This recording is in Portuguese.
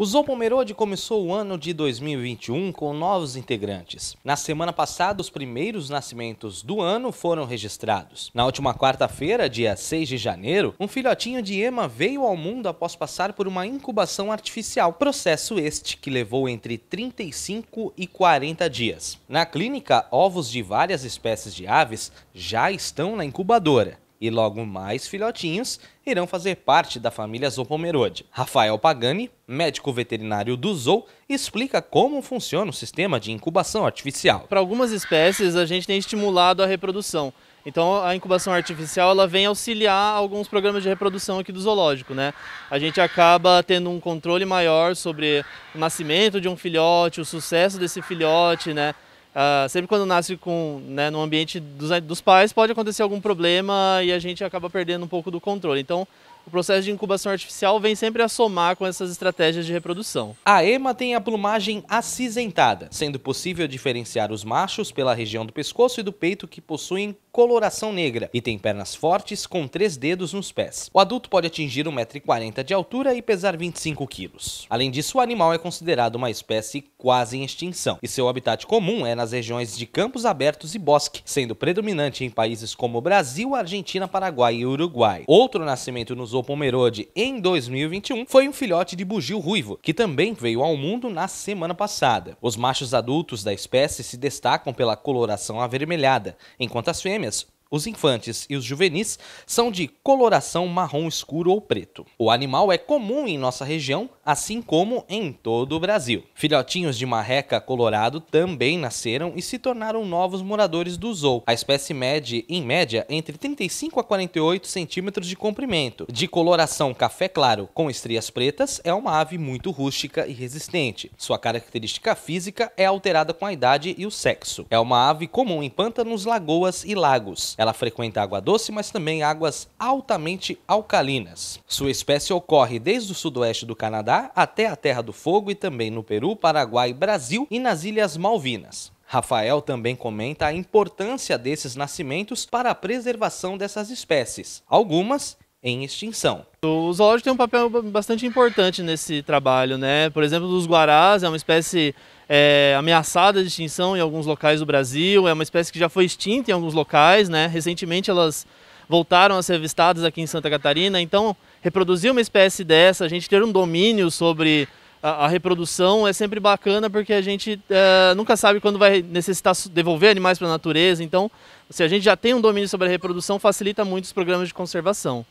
O Zopo Merode começou o ano de 2021 com novos integrantes. Na semana passada, os primeiros nascimentos do ano foram registrados. Na última quarta-feira, dia 6 de janeiro, um filhotinho de Ema veio ao mundo após passar por uma incubação artificial, processo este que levou entre 35 e 40 dias. Na clínica, ovos de várias espécies de aves já estão na incubadora e logo mais filhotinhos irão fazer parte da família Zopomerode. Rafael Pagani, médico veterinário do zoo, explica como funciona o sistema de incubação artificial. Para algumas espécies, a gente tem estimulado a reprodução. Então a incubação artificial ela vem auxiliar alguns programas de reprodução aqui do zoológico, né? A gente acaba tendo um controle maior sobre o nascimento de um filhote, o sucesso desse filhote, né? Uh, sempre quando nasce com, né, no ambiente dos, dos pais, pode acontecer algum problema e a gente acaba perdendo um pouco do controle. Então, o processo de incubação artificial vem sempre a somar com essas estratégias de reprodução. A ema tem a plumagem acinzentada, sendo possível diferenciar os machos pela região do pescoço e do peito que possuem coloração negra e tem pernas fortes com três dedos nos pés. O adulto pode atingir 1,40m de altura e pesar 25 quilos. Além disso, o animal é considerado uma espécie quase em extinção e seu habitat comum é nas regiões de campos abertos e bosque, sendo predominante em países como Brasil, Argentina, Paraguai e Uruguai. Outro nascimento nos batizou Pomerode em 2021 foi um filhote de bugio ruivo, que também veio ao mundo na semana passada. Os machos adultos da espécie se destacam pela coloração avermelhada, enquanto as fêmeas os infantes e os juvenis são de coloração marrom escuro ou preto. O animal é comum em nossa região, assim como em todo o Brasil. Filhotinhos de marreca colorado também nasceram e se tornaram novos moradores do zoo. A espécie mede, em média, entre 35 a 48 centímetros de comprimento. De coloração café claro com estrias pretas, é uma ave muito rústica e resistente. Sua característica física é alterada com a idade e o sexo. É uma ave comum em pântanos, lagoas e lagos. Ela frequenta água doce, mas também águas altamente alcalinas. Sua espécie ocorre desde o sudoeste do Canadá até a Terra do Fogo e também no Peru, Paraguai, Brasil e nas Ilhas Malvinas. Rafael também comenta a importância desses nascimentos para a preservação dessas espécies. Algumas em extinção. O zoológico tem um papel bastante importante nesse trabalho, né? Por exemplo, os guarás é uma espécie é, ameaçada de extinção em alguns locais do Brasil, é uma espécie que já foi extinta em alguns locais, né? Recentemente elas voltaram a ser avistadas aqui em Santa Catarina, então reproduzir uma espécie dessa, a gente ter um domínio sobre a, a reprodução é sempre bacana porque a gente é, nunca sabe quando vai necessitar devolver animais para a natureza, então se a gente já tem um domínio sobre a reprodução, facilita muito os programas de conservação.